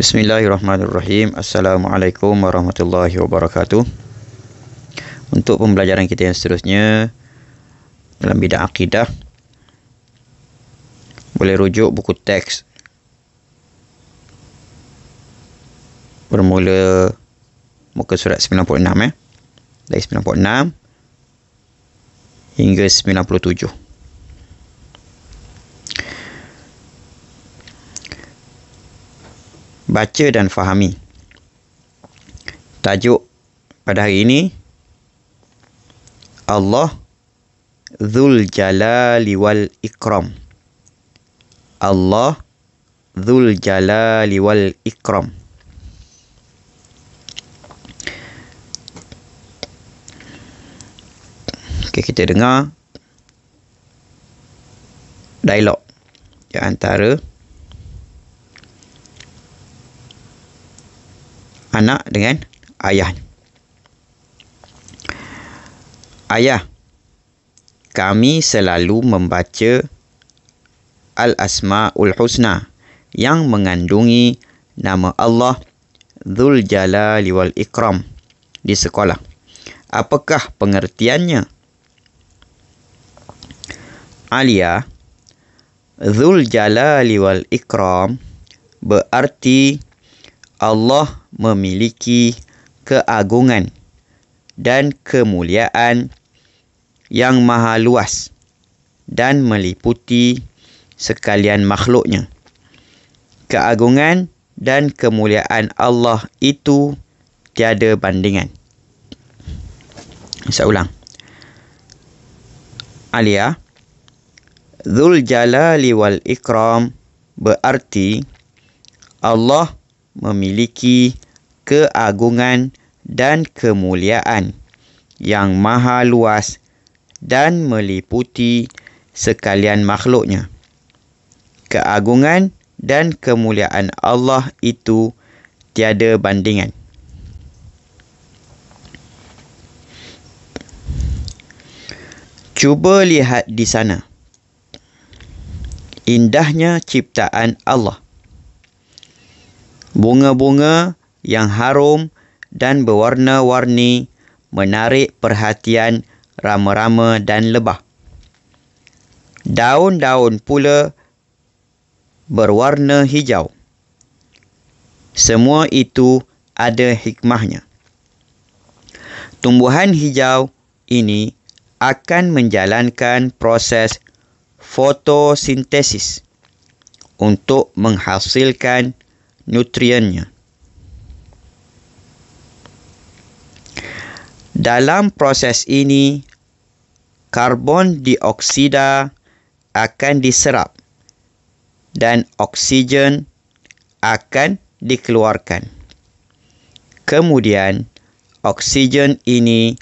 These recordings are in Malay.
Bismillahirrahmanirrahim. Assalamualaikum warahmatullahi wabarakatuh. Untuk pembelajaran kita yang seterusnya dalam bidang akidah boleh rujuk buku teks bermula muka surat 96 eh. Dari 96 hingga 97. baca dan fahami. Tajuk pada hari ini Allah Dhul Jalali wal Ikram. Allah Dhul Jalali wal Ikram. Okay, kita dengar dialog di antara anak dengan ayah. Ayah, kami selalu membaca Al-Asma'ul Husna yang mengandungi nama Allah Dhul Jalali wal Ikram di sekolah. Apakah pengertiannya? Alia, Dhul Jalali wal Ikram berarti Allah memiliki keagungan dan kemuliaan yang maha luas dan meliputi sekalian makhluknya. Keagungan dan kemuliaan Allah itu tiada bandingan. Saya ulang. Alia Zul Jalali wal Ikram berarti Allah memiliki keagungan dan kemuliaan yang maha luas dan meliputi sekalian makhluknya. Keagungan dan kemuliaan Allah itu tiada bandingan. Cuba lihat di sana. Indahnya ciptaan Allah bunga-bunga yang harum dan berwarna-warni menarik perhatian rama-rama dan lebah. Daun-daun pula berwarna hijau. Semua itu ada hikmahnya. Tumbuhan hijau ini akan menjalankan proses fotosintesis untuk menghasilkan nutriennya. Dalam proses ini, karbon dioksida akan diserap dan oksigen akan dikeluarkan. Kemudian, oksigen ini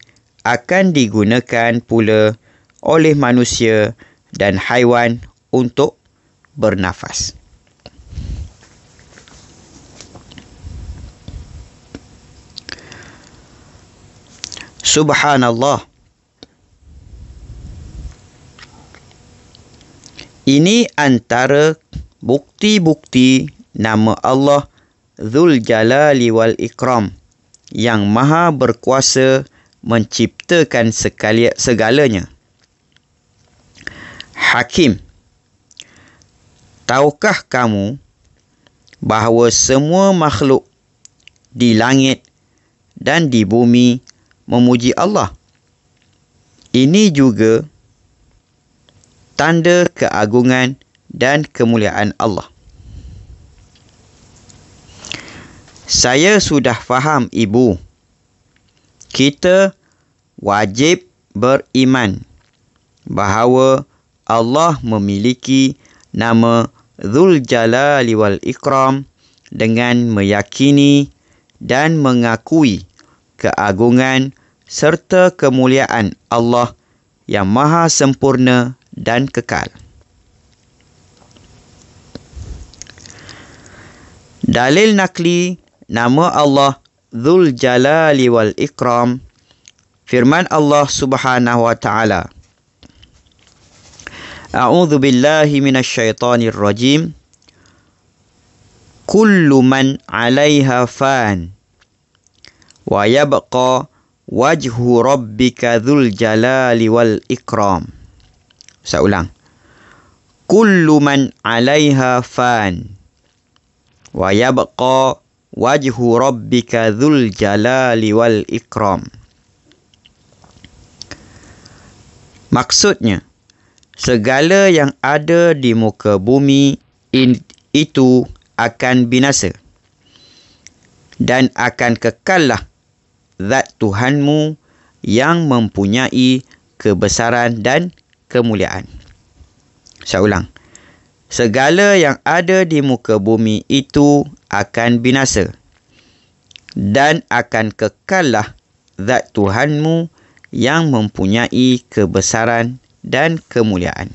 akan digunakan pula oleh manusia dan haiwan untuk bernafas. Subhanallah. Ini antara bukti-bukti nama Allah Zul Jalali wal Ikram yang maha berkuasa menciptakan sekali, segalanya. Hakim, tahukah kamu bahawa semua makhluk di langit dan di bumi memuji Allah. Ini juga tanda keagungan dan kemuliaan Allah. Saya sudah faham ibu. Kita wajib beriman bahawa Allah memiliki nama Dhul Jalali wal Ikram dengan meyakini dan mengakui keagungan serta kemuliaan Allah yang maha sempurna dan kekal. Dalil nakli nama Allah Dhul Jalali wal Ikram Firman Allah Subhanahu wa taala A'udzu billahi minasy syaithanir rajim Kullu man 'alayha fan wa yabqa wajhu rabbika dhul jalali wal ikram. Saya ulang. Kullu man 'alayha fan wa yabqa wajhu rabbika dhul jalali wal ikram. Maksudnya segala yang ada di muka bumi in, itu akan binasa dan akan kekallah zat Tuhanmu yang mempunyai kebesaran dan kemuliaan. Saya ulang. Segala yang ada di muka bumi itu akan binasa dan akan kekallah zat Tuhanmu yang mempunyai kebesaran dan kemuliaan.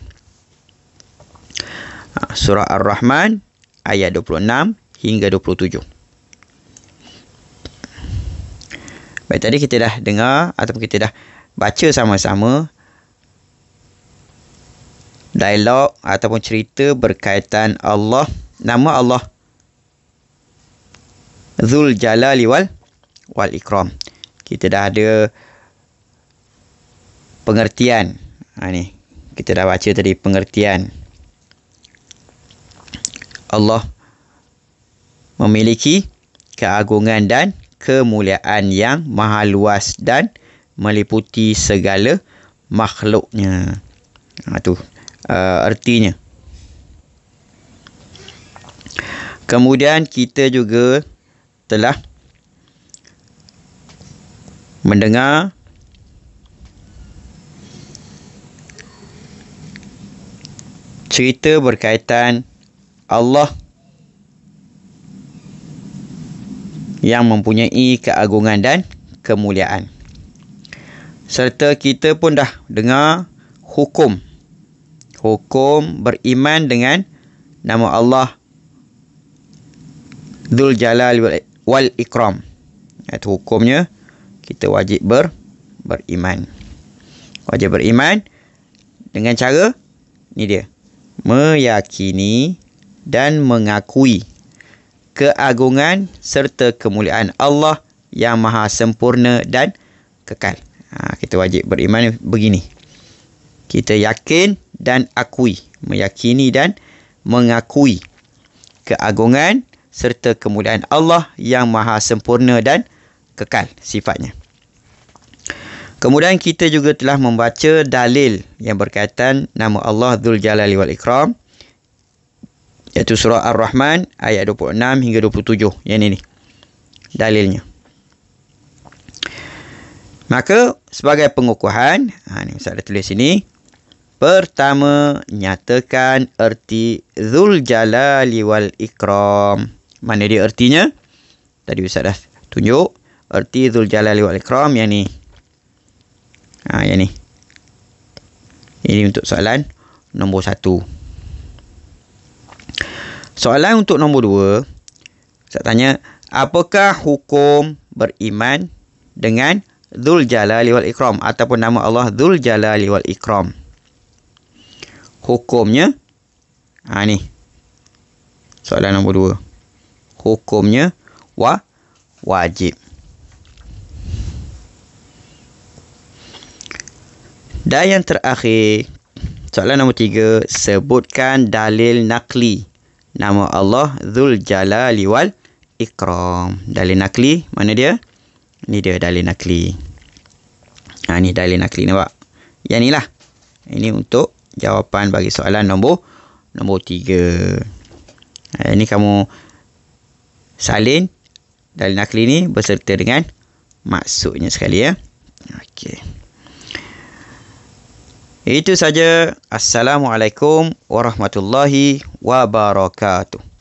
Ha, surah Ar-Rahman ayat 26 hingga 27. Baik, tadi kita dah dengar ataupun kita dah baca sama-sama dialog ataupun cerita berkaitan Allah, nama Allah Zul Jalali wal wal Ikram. Kita dah ada pengertian. Ha ni, kita dah baca tadi pengertian. Allah memiliki keagungan dan kemuliaan yang maha luas dan meliputi segala makhluknya. Ha, tu uh, artinya. Kemudian kita juga telah mendengar cerita berkaitan Allah yang mempunyai keagungan dan kemuliaan. Serta kita pun dah dengar hukum. Hukum beriman dengan nama Allah Dhul Jalal wal Ikram. Itu hukumnya kita wajib ber beriman. Wajib beriman dengan cara ni dia. Meyakini dan mengakui keagungan serta kemuliaan Allah yang maha sempurna dan kekal. Ha, kita wajib beriman begini. Kita yakin dan akui. Meyakini dan mengakui keagungan serta kemuliaan Allah yang maha sempurna dan kekal sifatnya. Kemudian kita juga telah membaca dalil yang berkaitan nama Allah Dhul Jalali wal Ikram iaitu surah Ar-Rahman ayat 26 hingga 27 yang ini dalilnya maka sebagai pengukuhan ha ni saya dah tulis sini pertama nyatakan erti zul jalali wal ikram mana dia ertinya tadi ustaz dah tunjuk erti zul jalali wal ikram yang ni ha yang ni ini untuk soalan nombor satu. Soalan untuk nombor dua. Saya tanya. Apakah hukum beriman dengan Dhul Jalali wal Ikram? Ataupun nama Allah Dhul Jalali wal Ikram. Hukumnya. Ha, ni. Soalan nombor dua. Hukumnya. Wa, wajib. Dan yang terakhir. Soalan nombor tiga. Sebutkan dalil nakli nama Allah Dhul Jalali wal Ikram. Dalil nakli, mana dia? Ni dia dalil nakli. Ha, ni dalil nakli nampak? Yang ni lah. Ini untuk jawapan bagi soalan nombor nombor tiga. Ha, ini kamu salin dalil nakli ni berserta dengan maksudnya sekali ya. Okey. Itu saja. Assalamualaikum warahmatullahi wabarakatuh.